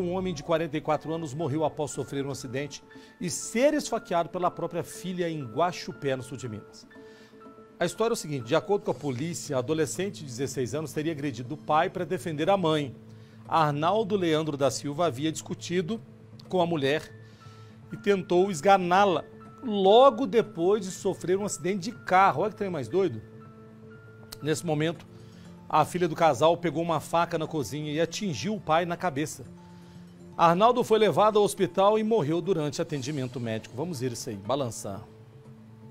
Um homem de 44 anos morreu após sofrer um acidente e ser esfaqueado pela própria filha em Guaxupé, no sul de Minas. A história é o seguinte: de acordo com a polícia, a adolescente de 16 anos teria agredido o pai para defender a mãe. Arnaldo Leandro da Silva havia discutido com a mulher e tentou esganá-la logo depois de sofrer um acidente de carro. Olha que trem mais doido. Nesse momento, a filha do casal pegou uma faca na cozinha e atingiu o pai na cabeça. Arnaldo foi levado ao hospital e morreu durante atendimento médico. Vamos ver isso aí, balançar.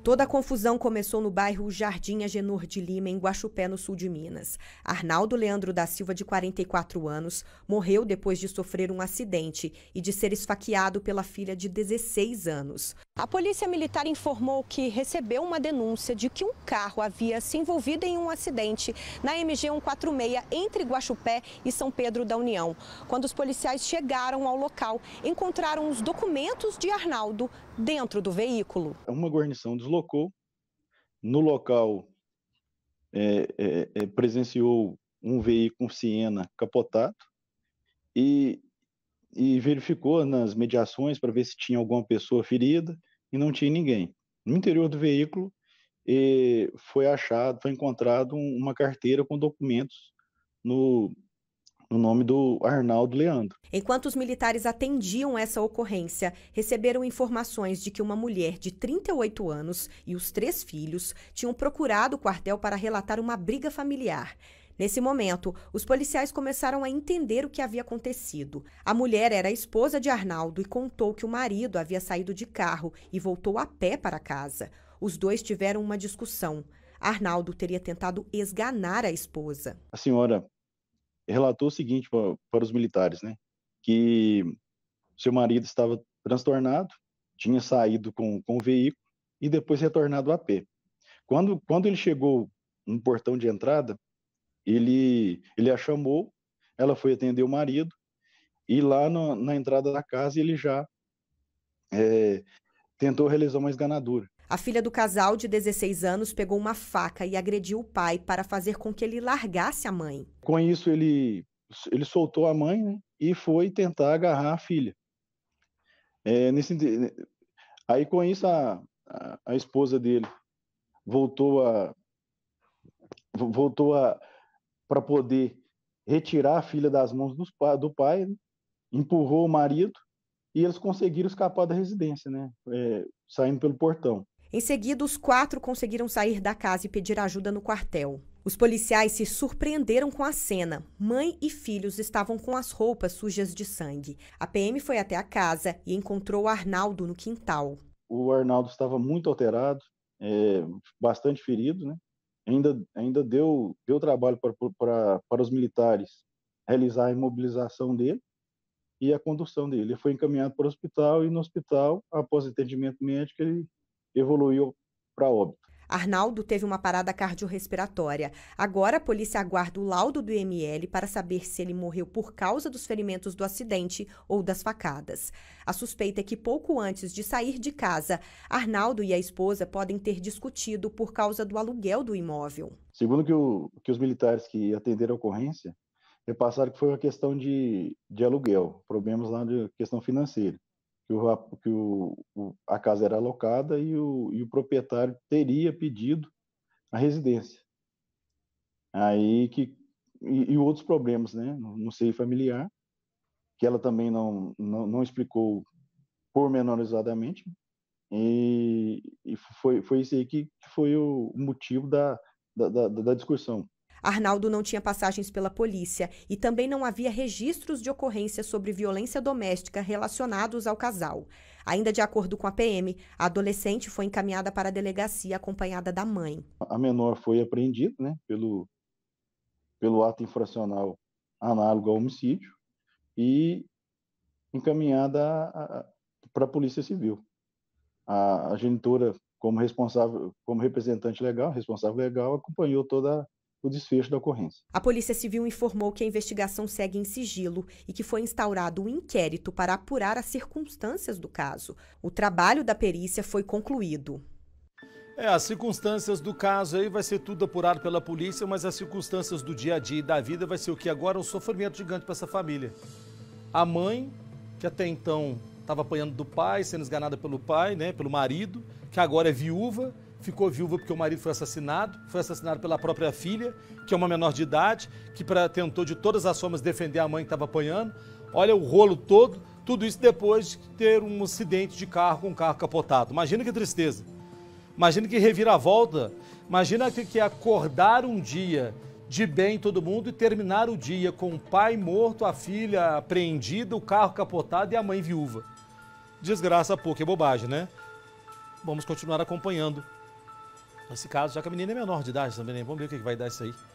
Toda a confusão começou no bairro Jardim Agenor de Lima, em Guaxupé, no sul de Minas. Arnaldo Leandro da Silva, de 44 anos, morreu depois de sofrer um acidente e de ser esfaqueado pela filha de 16 anos. A polícia militar informou que recebeu uma denúncia de que um carro havia se envolvido em um acidente na MG 146 entre Guaxupé e São Pedro da União. Quando os policiais chegaram ao local, encontraram os documentos de Arnaldo dentro do veículo. É uma guarnição dos deslocou. No local, é, é, é, presenciou um veículo Siena capotado e, e verificou nas mediações para ver se tinha alguma pessoa ferida e não tinha ninguém. No interior do veículo, foi achado, foi encontrado uma carteira com documentos no, no nome do Arnaldo Leandro. Enquanto os militares atendiam essa ocorrência, receberam informações de que uma mulher de 38 anos e os três filhos tinham procurado o quartel para relatar uma briga familiar. Nesse momento, os policiais começaram a entender o que havia acontecido. A mulher era a esposa de Arnaldo e contou que o marido havia saído de carro e voltou a pé para casa. Os dois tiveram uma discussão. Arnaldo teria tentado esganar a esposa. A senhora relatou o seguinte para, os militares, né? Que seu marido estava transtornado, tinha saído com, com o veículo e depois retornado a pé. Quando, quando ele chegou no portão de entrada, ele, ele a chamou, ela foi atender o marido, e lá no, na entrada da casa ele já é, tentou realizar uma esganadura. A filha do casal, de 16 anos, pegou uma faca e agrediu o pai para fazer com que ele largasse a mãe. Com isso, ele, ele soltou a mãe né, e foi tentar agarrar a filha. É, nesse, né, aí, com isso, a, a, a esposa dele voltou a voltou a para poder retirar a filha das mãos do pai, do pai né, empurrou o marido e eles conseguiram escapar da residência, né? É, saindo pelo portão. Em seguida, os quatro conseguiram sair da casa e pedir ajuda no quartel. Os policiais se surpreenderam com a cena. Mãe e filhos estavam com as roupas sujas de sangue. A PM foi até a casa e encontrou Arnaldo no quintal. O Arnaldo estava muito alterado, é, bastante ferido, né? Ainda, ainda deu, deu trabalho para, para, para os militares realizar a imobilização dele e a condução dele. Ele foi encaminhado para o hospital e no hospital, após atendimento médico, ele evoluiu para óbito. Arnaldo teve uma parada cardiorrespiratória. Agora a polícia aguarda o laudo do IML para saber se ele morreu por causa dos ferimentos do acidente ou das facadas. A suspeita é que pouco antes de sair de casa, Arnaldo e a esposa podem ter discutido por causa do aluguel do imóvel. Segundo que, o, que os militares que atenderam a ocorrência, repassaram que foi uma questão de, de aluguel, problemas lá de questão financeira que, o, que o, a casa era alocada e o, e o proprietário teria pedido a residência. Aí que e, e, outros problemas, né, no, seio familiar, que ela também não não, não explicou pormenorizadamente e, e foi foi isso aí que, que foi o motivo da da, da, da discussão. Arnaldo não tinha passagens pela polícia e também não havia registros de ocorrência sobre violência doméstica relacionados ao casal. Ainda de acordo com a PM, a adolescente foi encaminhada para a delegacia acompanhada da mãe. A menor foi apreendida né, pelo, pelo ato infracional análogo ao homicídio e encaminhada para a Polícia Civil. A, a genitora, como responsável, como representante legal, responsável legal, acompanhou toda o desfecho da ocorrência. A Polícia Civil informou que a investigação segue em sigilo e que foi instaurado um inquérito para apurar as circunstâncias do caso. O trabalho da perícia foi concluído. É, as circunstâncias do caso aí vai ser tudo apurado pela polícia, mas as circunstâncias do dia a dia e da vida vai ser o que agora é um sofrimento gigante para essa família. A mãe, que até então estava apanhando do pai, sendo esganada pelo pai, né, pelo marido, que agora é viúva, ficou viúva porque o marido foi assassinado, foi assassinado pela própria filha, que é uma menor de idade, que pra, tentou de todas as formas defender a mãe que estava apanhando. Olha o rolo todo, tudo isso depois de ter um acidente de carro com um carro capotado. Imagina que tristeza. Imagina que reviravolta. Imagina que, que acordar um dia de bem todo mundo e terminar o dia com o pai morto, a filha apreendida, o carro capotado e a mãe viúva. Desgraça pouco, é bobagem, né? Vamos continuar acompanhando Nesse caso, já que a menina é menor de idade também, né? Vamos ver o que é vai dar isso aí.